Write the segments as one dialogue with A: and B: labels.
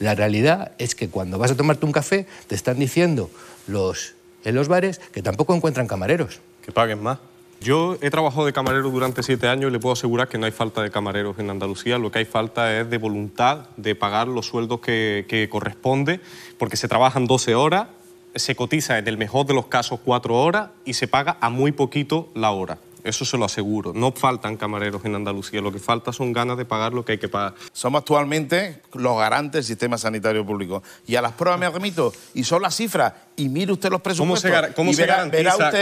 A: La realidad es que cuando vas a tomarte un café te están diciendo los, en los bares que tampoco encuentran camareros. Que paguen más. Yo he trabajado de camarero durante siete años y le puedo asegurar que no hay falta de camareros en Andalucía. Lo que hay falta es de voluntad de pagar los sueldos que, que corresponde, porque se trabajan 12 horas, se cotiza en el mejor de los casos cuatro horas y se paga a muy poquito la hora eso se lo aseguro. No faltan camareros
B: en Andalucía, lo que falta son ganas de pagar lo que hay que pagar. Somos actualmente los garantes del sistema sanitario público. Y a las pruebas me remito, y son las cifras, y mire usted los presupuestos. ¿Cómo se,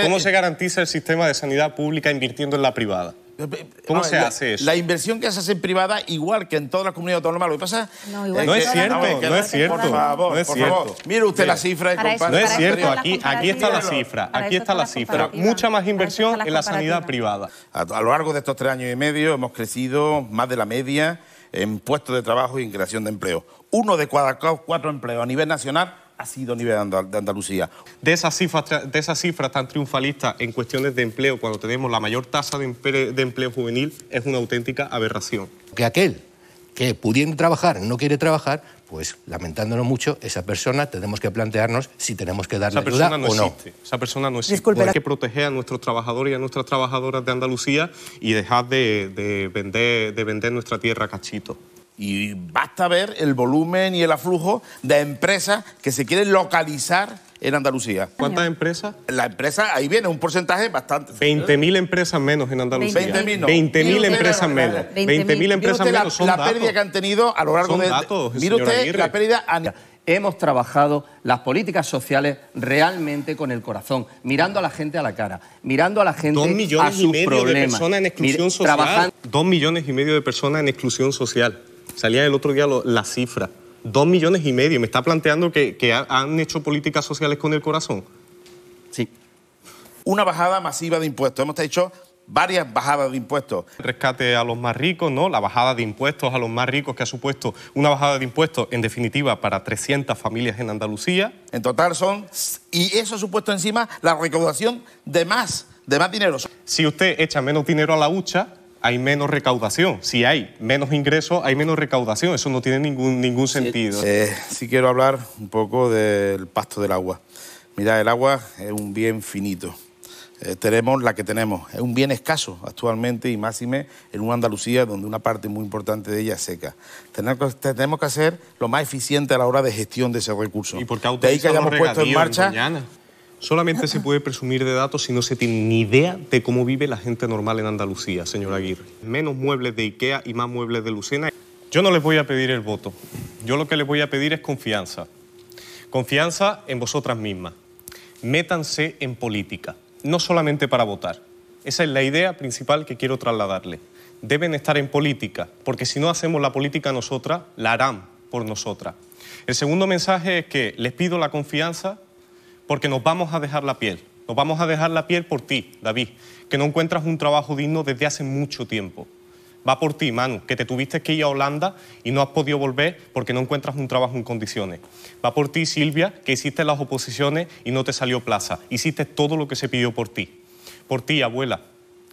B: ¿Cómo
A: se garantiza el sistema de sanidad pública invirtiendo en la privada?
B: Eh, eh, ¿Cómo se hace eso? La inversión que se en privada, igual que en toda la comunidad autónoma, lo que pasa. No, es cierto, no, es cierto. Por favor, Mire usted la cifra compadre. No es cierto, aquí, está la cifra. Aquí está la cifra. Mucha más inversión en la sanidad privada. A, a lo largo de estos tres años y medio hemos crecido más de la media en puestos de trabajo y en creación de empleo. Uno de cada cuatro empleos a nivel nacional ha sido a nivel de, Andalucía. De esas, cifras,
A: de tan triunfalistas en cuestiones de empleo, cuando tenemos la mayor tasa de empleo, juvenil, es una auténtica aberración. Que aquel que pudiendo trabajar no quiere trabajar, pues lamentándonos mucho, esa persona tenemos que plantearnos si tenemos que darle la ayuda o no. Esa persona no existe. Pues hay que proteger a nuestros trabajadores y a nuestras trabajadoras de Andalucía y dejar de,
B: vender, de vender nuestra tierra cachito. Y basta ver el volumen y el aflujo de empresas que se quieren localizar en Andalucía. ¿Cuántas empresas? La empresa, ahí viene un porcentaje bastante. 20.000 empresas menos en Andalucía. 20.000 no. empresas menos. 20.000 empresas menos. La, son la pérdida que han tenido a lo largo son de. mire usted la pérdida. hemos trabajado las políticas sociales realmente con el corazón, mirando a la gente a la cara, mirando a la gente Dos millones y medio de personas en exclusión social.
A: Dos millones y medio de personas en exclusión social. Salía el otro día la cifra. Dos millones y medio. ¿Me está planteando que, han hecho políticas sociales con el corazón? Sí. Una bajada masiva de impuestos. Hemos hecho varias bajadas de impuestos. rescate a los más ricos, ¿no? La bajada de impuestos a los más ricos que ha supuesto una bajada de impuestos, en definitiva, para 300 familias en Andalucía. En total son... Y eso ha supuesto encima la recaudación de más, de más dinero. Si usted echa menos dinero a la hucha, hay menos recaudación. Si hay menos ingresos, hay menos recaudación. Eso no tiene ningún, ningún sentido.
B: Eh, sí quiero hablar un poco del pasto del agua. Mira, el agua es un bien finito. Eh, tenemos la que tenemos. Es un bien escaso actualmente y máxime en una Andalucía donde una parte muy importante de ella seca. Tenemos que, hacer lo más eficiente a la hora de gestión de ese recurso. ¿Y por qué de ahí que hayamos puesto en marcha Solamente se
A: puede presumir de datos si no se tiene ni idea de cómo vive la gente normal en Andalucía, señor Aguirre. Menos muebles de Ikea y más muebles de Lucena. Yo no les voy a pedir el voto. Yo lo que les voy a pedir es confianza. Confianza en vosotras mismas. Métanse en política, no solamente para votar. Esa es la idea principal que quiero trasladarle. Deben estar en política, porque si no hacemos la política nosotras, la harán por nosotras. El segundo mensaje es que les pido la confianza porque nos vamos a dejar la piel. Nos vamos a dejar la piel por ti, David, que no encuentras un trabajo digno desde hace mucho tiempo. Va por ti, Manu, que te tuviste que ir a Holanda y no has podido volver porque no encuentras un trabajo en condiciones. Va por ti, Silvia, que hiciste las oposiciones y no te salió plaza. Hiciste todo lo que se pidió por ti. Por ti, abuela,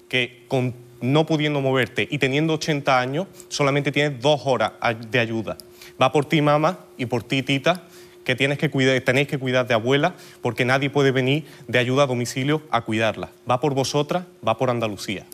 A: que con no pudiendo moverte y teniendo 80 años, solamente tienes dos horas de ayuda. Va por ti, mamá, y por ti, tita, que, tienes que cuidar, tenéis que cuidar de abuela porque nadie puede venir de ayuda a domicilio a cuidarla. Va por vosotras, va por Andalucía.